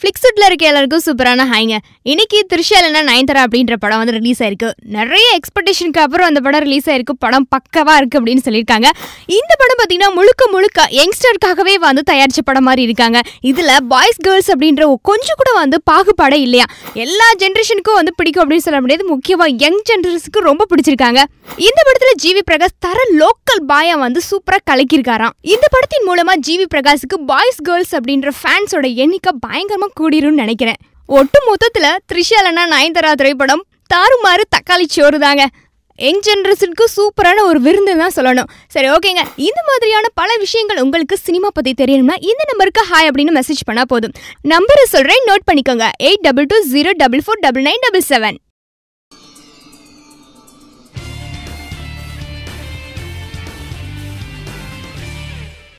ஃப்ளிக்ஸுட்டில் இருக்க எல்லாருக்கும் சூப்பரான ஹாய்ங்க இன்னைக்கு த்ரிஷா இல்லைனா நயன்தரா அப்படின்ற படம் வந்து ரிலீஸ் ஆயிருக்கு நிறைய எக்ஸ்பெக்டேஷனுக்கு அப்புறம் அந்த படம் ரிலீஸ் ஆயிருக்கு படம் பக்கவாக இருக்குது அப்படின்னு சொல்லியிருக்காங்க இந்த படம் பார்த்தீங்கன்னா முழுக்க முழுக்க யங்ஸ்டருக்காகவே வந்து தயாரித்த படம் மாதிரி இருக்காங்க இதில் பாய்ஸ் கேர்ள்ஸ் அப்படின்ற கொஞ்சம் கூட வந்து பாகுபாடே இல்லையா எல்லா ஜென்ரேஷனுக்கும் வந்து பிடிக்கும் அப்படின்னு சொல்ல முடியாது முக்கியமாக யங் ஜென்ரேஷனுக்கு ரொம்ப பிடிச்சிருக்காங்க இந்த படத்தில் ஜிவி பிரகாஷ் தர லோக்கல் பாயை வந்து சூப்பராக கலக்கியிருக்காராம் இந்த படத்தின் மூலமாக ஜிவி பிரகாஷுக்கு பாய்ஸ் கேர்ள்ஸ் அப்படின்ற ஃபேன்ஸோட எண்ணிக்கை பயங்கரமாக கண்டிப்பாக கூடிரும்னு நினைக்கிறேன் ஒட்டு மொத்தத்துல த்ரிஷாலனா நயன்தாரா திரைப்படம் தாறுமாறு தக்காளி சோறு தாங்க யங் ஜென்ரேஷனுக்கு சூப்பரான ஒரு விருந்து தான் சொல்லணும் சரி ஓகேங்க இந்த மாதிரியான பல விஷயங்கள் உங்களுக்கு சினிமா பத்தி தெரியணும்னா இந்த நம்பருக்கு ஹாய் அப்படின்னு மெசேஜ் பண்ணா போதும் நம்பரை சொல்றேன் நோட் பண்ணிக்கோங்க eight double two zero double four double nine double seven